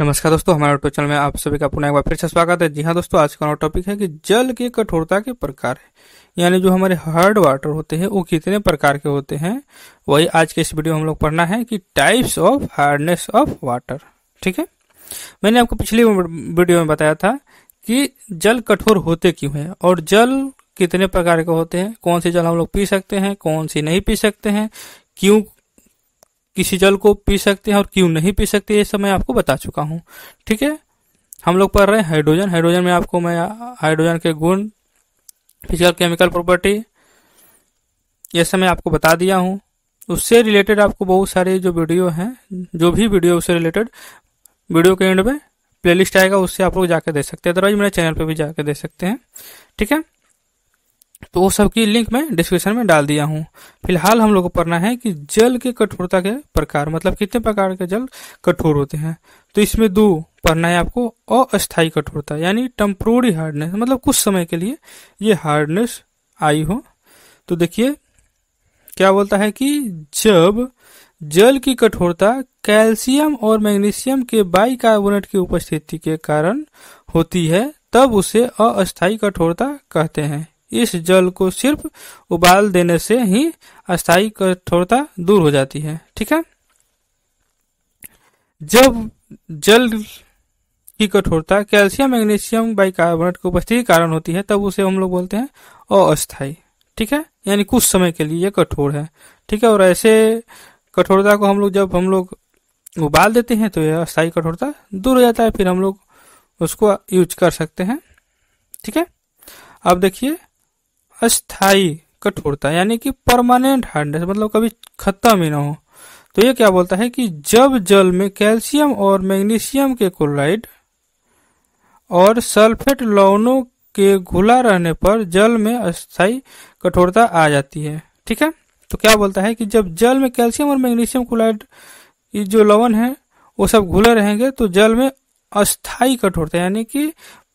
नमस्कार दोस्तों हमारे यूट्यूब चैनल में आप सभी का पुनः एक बार फिर से स्वागत है जी हाँ दोस्तों आज का टॉपिक है कि जल की कठोरता के प्रकार है यानी जो हमारे हार्ड वाटर होते हैं वो कितने प्रकार के होते हैं वही आज के इस वीडियो में हम लोग पढ़ना है कि types of hardness of water ठीक है मैंने आपको पिछली वीडियो में बताया था कि जल कठोर होते क्यों है और जल कितने प्रकार के होते हैं कौन से जल हम लोग पी सकते हैं कौन सी नहीं पी सकते हैं क्यों किसी जल को पी सकते हैं और क्यों नहीं पी सकते ये सब मैं आपको बता चुका हूँ ठीक है हम लोग पढ़ रहे हैं हाइड्रोजन हाइड्रोजन में आपको मैं हाइड्रोजन के गुण फिजिकल केमिकल प्रॉपर्टी ये सब मैं आपको बता दिया हूँ उससे रिलेटेड आपको बहुत सारे जो वीडियो हैं जो भी वीडियो उससे रिलेटेड वीडियो के एंड में प्लेलिस्ट आएगा उससे आप लोग जाके दे सकते हैं अदरवाइज मेरे चैनल पे भी जाके दे सकते हैं ठीक है तो वो सबकी लिंक मैं डिस्क्रिप्शन में डाल दिया हूँ फिलहाल हम लोग को पढ़ना है कि जल के कठोरता के प्रकार मतलब कितने प्रकार के जल कठोर होते हैं तो इसमें दो पढ़ना है आपको अस्थायी कठोरता यानी टेम्प्रोरी हार्डनेस मतलब कुछ समय के लिए ये हार्डनेस आई हो तो देखिए क्या बोलता है कि जब जल की कठोरता कैल्शियम और मैग्नीशियम के बाइकार्बोनेट की उपस्थिति के कारण होती है तब उसे अस्थायी कठोरता कहते हैं इस जल को सिर्फ उबाल देने से ही अस्थायी कठोरता दूर हो जाती है ठीक है जब जल की कठोरता कैल्शियम मैग्नीशियम बाइकार्बोनेट की उपस्थिति कारण होती है तब उसे हम लोग बोलते हैं अस्थायी ठीक है यानी कुछ समय के लिए यह कठोर है ठीक है और ऐसे कठोरता को हम लोग जब हम लोग उबाल देते हैं तो यह अस्थायी कठोरता दूर हो जाता है फिर हम लोग उसको यूज कर सकते हैं ठीक है अब देखिए अस्थाई कठोरता यानी कि परमानेंट हार्डनेस मतलब कभी खत्म ही ना हो तो ये क्या बोलता है कि जब जल में कैल्शियम और मैग्नीशियम के क्लोराइड और सल्फेट लवणों के घुला रहने पर जल में अस्थाई कठोरता आ जाती है ठीक है तो क्या बोलता है कि जब जल में कैल्शियम और मैग्नीशियम क्लोराइड जो लवण है वो सब घुले रहेंगे तो जल में अस्थाई कठोरता यानी कि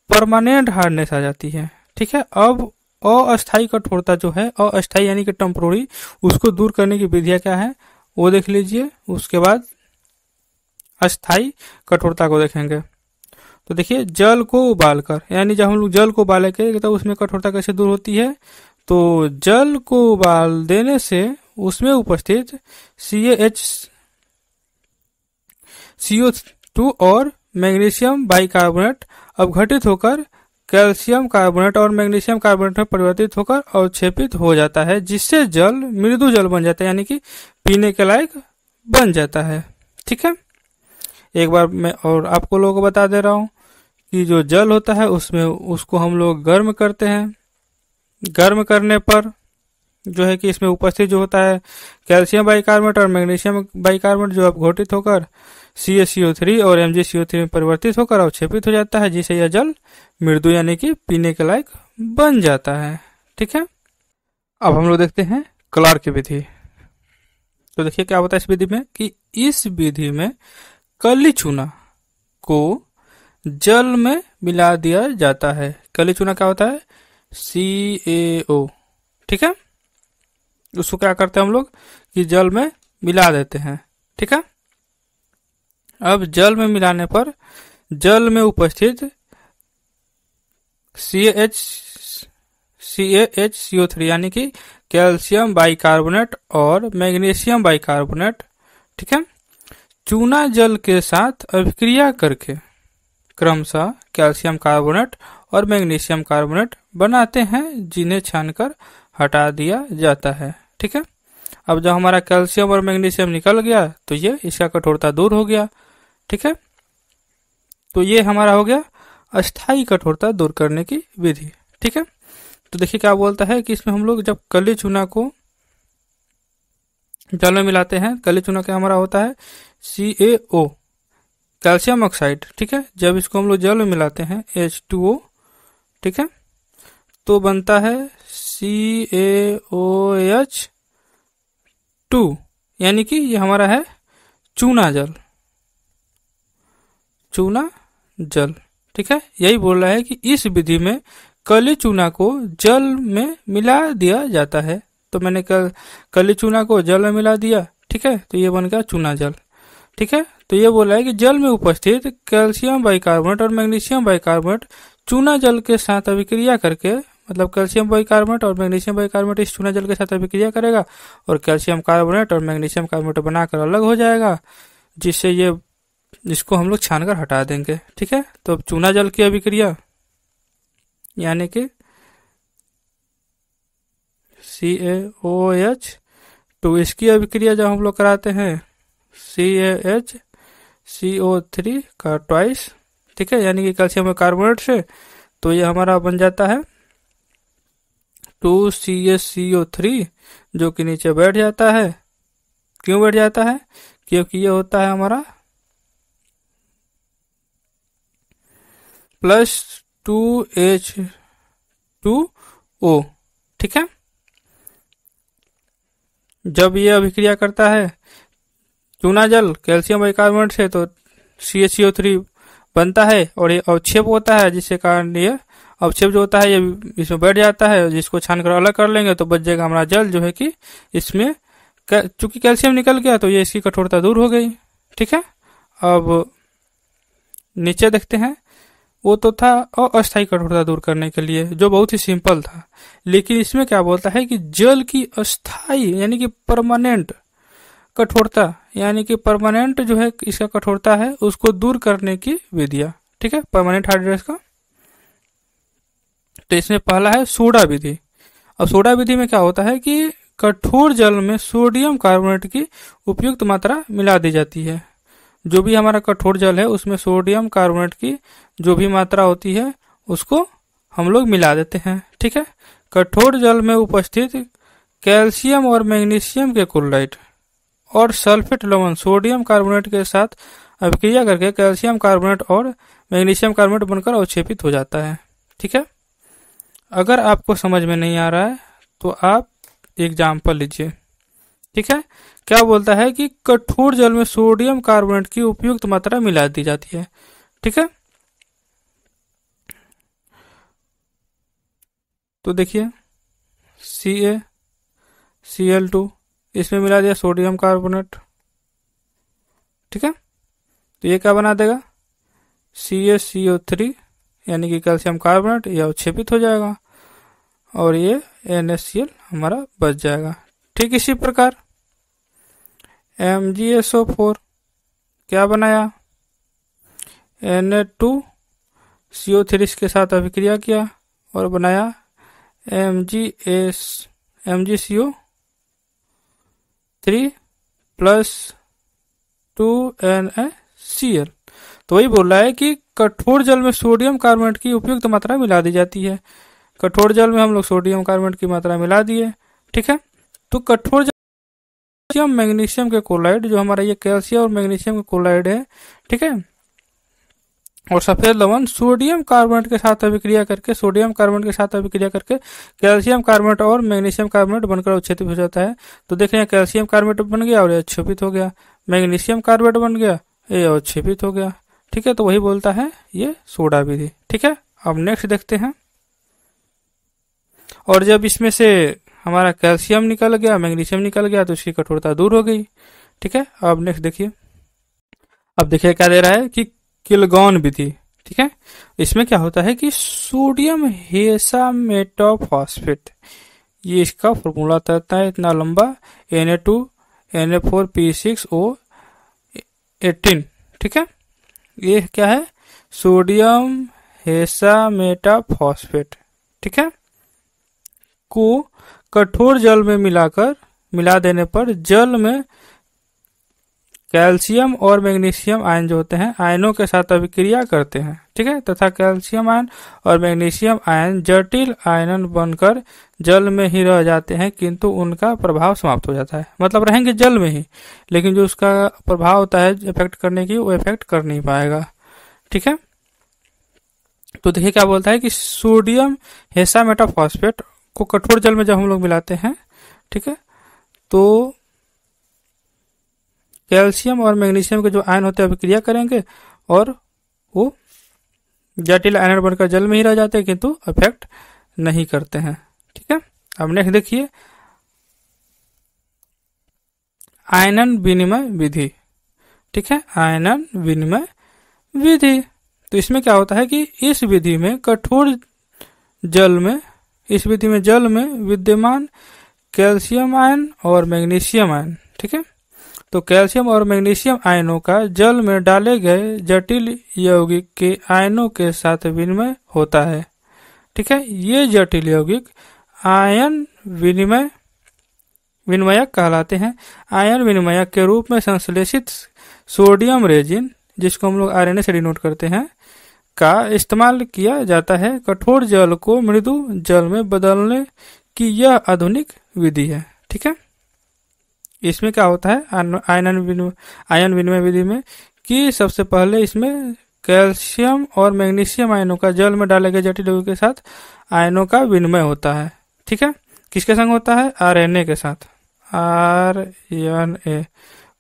परमानेंट हार्डनेस आ जाती है ठीक है अब अस्थाई कठोरता जो है अस्थाई यानी कि टम्प्रोरी उसको दूर करने की विधिया क्या है वो देख लीजिए उसके बाद अस्थाई कठोरता को देखेंगे तो देखिए जल को उबालकर यानी जब हम लोग जल को उबालेंगे तो उसमें कठोरता कैसे दूर होती है तो जल को उबाल देने से उसमें उपस्थित सी एच सीओ टू और मैग्नीशियम बाइकार्बोनेट घटित होकर कैल्शियम कार्बोनेट और मैग्नीशियम कार्बोनेट में परिवर्तित होकर अवक्षेपित हो जाता है जिससे जल मृदु जल बन जाता है यानी कि पीने के लायक बन जाता है ठीक है एक बार मैं और आपको लोगों को बता दे रहा हूँ कि जो जल होता है उसमें उसको हम लोग गर्म करते हैं गर्म करने पर जो है कि इसमें उपस्थित जो होता है कैल्शियम बाइकार्बोनेट और मैग्नीशियम बाइकार्बोनेट जो अवघोटित होकर सी एस थ्री और एम जी ओ थ्री में परिवर्तित होकर अवक्षेपित हो जाता है जिसे यह जल मृदु यानी कि पीने के लायक बन जाता है ठीक है अब हम लोग देखते हैं क्लार की विधि तो देखिए क्या होता है इस विधि में कि इस विधि में कली चूना को जल में मिला दिया जाता है कली चूना क्या होता है सी ए ओ ठीक है उसको क्या करते हैं हम लोग कि जल में मिला देते हैं ठीक है अब जल में मिलाने पर जल में उपस्थित C H C H C यानी कि कैल्शियम बाइकार्बोनेट और मैग्नीशियम बाइकार्बोनेट ठीक है चूना जल के साथ अभिक्रिया करके क्रमशः कैल्शियम कार्बोनेट और मैग्नीशियम कार्बोनेट बनाते हैं जिन्हें छानकर हटा दिया जाता है ठीक है अब जब हमारा कैल्शियम और मैग्नीशियम निकल गया तो ये इसका कठोरता दूर हो गया ठीक है तो ये हमारा हो गया अस्थाई कठोरता दूर करने की विधि ठीक है तो देखिए क्या बोलता है कि इसमें हम लोग जब कली चूना को जल में मिलाते हैं कली चूना क्या हमारा होता है सी ए ओ कैल्शियम ऑक्साइड ठीक है जब इसको हम लोग जल में मिलाते हैं एच टू ओ ठीक है तो बनता है सी ए ओ एच टू यानी कि ये हमारा है चूना जल चूना जल ठीक है यही बोल रहा है कि इस विधि में कली चूना को जल में मिला दिया जाता है तो मैंने कल कली चूना को जल में मिला दिया ठीक है तो ये बन गया चूना जल ठीक है तो ये बोला है कि जल में उपस्थित कैल्शियम बाइकार्बोनेट और मैग्नीशियम बाइकार्बोनेट चूना जल के साथ अभिक्रिया करके मतलब कैल्शियम बाइकार्बोनेट और मैग्नीशियम बाइकार्बोनेट इस चूना जल के साथ अभिक्रिया करेगा और कैल्शियम कार्बोनेट और मैग्नीशियम कार्बोनेट बनाकर अलग हो जाएगा जिससे ये जिसको हम लोग छान हटा देंगे ठीक है तो अब चूना जल की अभिक्रिया यानी कि सी ए ओ एच टू इसकी अभिक्रिया जब हम लोग कराते हैं C A H C O three का ट्वाइस ठीक है यानी कि कैल्शियम कार्बोनेट से तो ये हमारा बन जाता है to C A C O three जो कि नीचे बैठ जाता है क्यों बैठ जाता है क्योंकि ये होता है हमारा plus two H two O ठीक है जब यह अभिक्रिया करता है चूना जल कैल्शियम बाइकार्बोनेट से तो सी एच ओ थ्री बनता है और ये अवक्षेप होता है जिसके कारण ये अवक्षेप जो होता है ये इसमें बैठ जाता है जिसको छान कर अलग कर लेंगे तो बच जाएगा हमारा जल जो है कि इसमें चूंकि कैल्शियम निकल गया तो ये इसकी कठोरता दूर हो गई ठीक है अब नीचे देखते हैं वो तो था अस्थायी कठोरता दूर करने के लिए जो बहुत ही सिंपल था लेकिन इसमें क्या बोलता है कि जल की अस्थायी यानी कि परमानेंट कठोरता यानी कि परमानेंट जो है इसका कठोरता है उसको दूर करने की विधिया ठीक है परमानेंट हाइड्रेस का तो इसमें पहला है सोडा विधि अब सोडा विधि में क्या होता है कि कठोर जल में सोडियम कार्बोनेट की उपयुक्त मात्रा मिला दी जाती है जो भी हमारा कठोर जल है उसमें सोडियम कार्बोनेट की जो भी मात्रा होती है उसको हम लोग मिला देते हैं ठीक है कठोर जल में उपस्थित कैल्शियम और मैग्नीशियम के क्लोराइड और सल्फेट लवन सोडियम कार्बोनेट के साथ अभिक्रिया करके कैल्शियम कार्बोनेट और मैग्नीशियम कार्बोनेट बनकर अवक्षेपित हो जाता है ठीक है अगर आपको समझ में नहीं आ रहा है तो आप एग्जाम्पल लीजिए ठीक है क्या बोलता है कि कठोर जल में सोडियम कार्बोनेट की उपयुक्त मात्रा मिला दी जाती है ठीक है तो देखिए सी ए सी एल टू इसमें मिला दिया सोडियम कार्बोनेट ठीक है तो ये क्या बना देगा सी ए सी ओ थ्री यानी कि कैल्शियम कार्बोनेट यह उच्छेपित हो जाएगा और ये एन हमारा बच जाएगा ठीक इसी प्रकार M G S O four क्या बनाया N A two C O three इसके साथ अभिक्रिया किया और बनाया M G S M G C O three plus two N A C L तो वही बोल रहा है कि कठोर जल में सोडियम कार्बोनेट की उपयुक्त मात्रा मिला दी जाती है कठोर जल में हम लोग सोडियम कार्बोनेट की मात्रा मिला दिए ठीक है तो कठोर कैल्शियम मैग्नीशियम के क्लोराइड जो हमारा ये कैल्शियम और मैग्नीशियम के क्लोराइड है ठीक है और सफेद लवन सोडियम कार्बोनेट के साथ अभिक्रिया करके सोडियम कार्बोनेट के साथ अभिक्रिया करके कैल्शियम कार्बोनेट और मैग्नीशियम कार्बोनेट बनकर अवक्षेपित हो जाता है तो देख रहे कैल्शियम कार्बोनेट बन गया और ये अक्षेपित हो गया मैग्नीशियम कार्बोनेट बन गया ये उच्छेपित हो गया ठीक है तो वही बोलता है ये सोडा विधि ठीक है अब नेक्स्ट देखते हैं और जब इसमें से हमारा कैल्शियम निकल गया मैग्नीशियम निकल गया तो उसकी कठोरता दूर हो गई ठीक है अब नेक्स्ट देखिए अब देखिए क्या दे रहा है कि किलगौन विधि ठीक है इसमें क्या होता है कि सोडियम हेसा मेटोफॉस्फेट ये इसका फॉर्मूला रहता है इतना लंबा N A two N A four P six O eighteen ठीक है ये क्या है सोडियम हेसा मेटाफॉस्फेट ठीक है को कठोर जल में मिलाकर मिला देने पर जल में कैल्शियम और मैग्नीशियम आयन जो होते हैं आयनों के साथ अभिक्रिया करते हैं ठीक है तथा कैल्शियम आयन और मैग्नीशियम आयन जटिल आयनन बनकर जल में ही रह जाते हैं किंतु उनका प्रभाव समाप्त हो जाता है मतलब रहेंगे जल में ही लेकिन जो उसका प्रभाव होता है इफेक्ट करने की वो इफेक्ट कर नहीं पाएगा ठीक है तो देखिए क्या बोलता है कि सोडियम हेसा मेटाफॉस्फेट को कठोर जल में जब हम लोग मिलाते हैं ठीक है तो कैल्शियम और मैग्नीशियम के जो आयन होते हैं अभिक्रिया करेंगे और वो जटिल आयन बनकर जल में ही रह जाते हैं किंतु अफेक्ट नहीं करते हैं ठीक है अब नेक्स्ट देखिए आयनन विनिमय विधि ठीक है आयनन विनिमय विधि तो इसमें क्या होता है कि इस विधि में कठोर जल में इस विधि में जल में विद्यमान कैल्शियम आयन और मैग्नीशियम आयन ठीक है तो कैल्शियम और मैग्नीशियम आयनों का जल में डाले गए जटिल यौगिक के आयनों के साथ विनिमय होता है ठीक है ये जटिल यौगिक आयन विनिमय विनिमयक कहलाते हैं आयन विनिमयक के रूप में संश्लेषित सोडियम रेजिन जिसको हम लोग आर एन से डिनोट करते हैं का इस्तेमाल किया जाता है कठोर जल को मृदु जल में बदलने की यह आधुनिक विधि है ठीक है इसमें क्या होता है आयन आयन विनिमय विधि में कि सबसे पहले इसमें कैल्शियम और मैग्नीशियम आयनों का जल में डाले गए जटिल के साथ आयनों का विनिमय होता है ठीक है किसके संग होता है आर के साथ R N A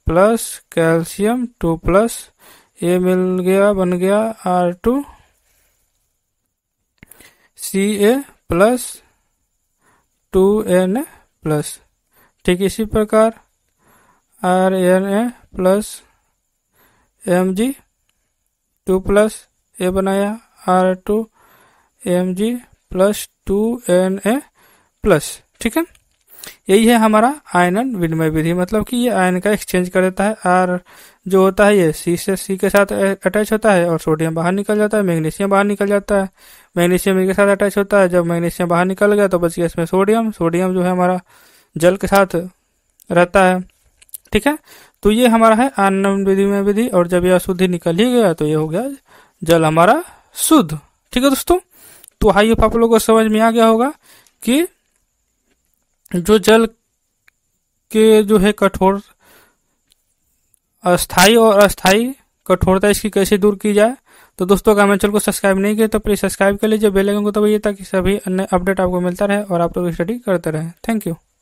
plus calcium two plus ये मिल गया बन गया R two C A plus two N A plus ठीक इसी प्रकार R N A plus M G two plus ए बनाया R two M G plus two N A plus ठीक है यही है हमारा आयनन विनिमय विधि मतलब कि ये आयन का एक्सचेंज कर देता है आर जो होता है ये सी से सी के साथ अटैच होता है और सोडियम बाहर निकल जाता है मैग्नीशियम बाहर निकल जाता है मैग्नीशियम के साथ अटैच होता है जब मैग्नीशियम बाहर निकल गया तो बच गया इसमें सोडियम सोडियम जो है हमारा जल के साथ रहता है ठीक है तो ये हमारा है आयन विधि में विधि और जब यह अशुद्धि निकल ही गया तो ये हो गया जल हमारा शुद्ध ठीक है दोस्तों तो हाई आप लोगों को समझ में आ गया होगा कि जो जल के जो है कठोर अस्थाई और अस्थाई कठोरता इसकी कैसे दूर की जाए तो दोस्तों अगर चैनल को सब्सक्राइब नहीं किया तो प्लीज सब्सक्राइब कर लीजिए बेल आइकन को दबाइए ताकि सभी अन्य अपडेट आपको मिलता रहे और आप लोग स्टडी करते रहे थैंक यू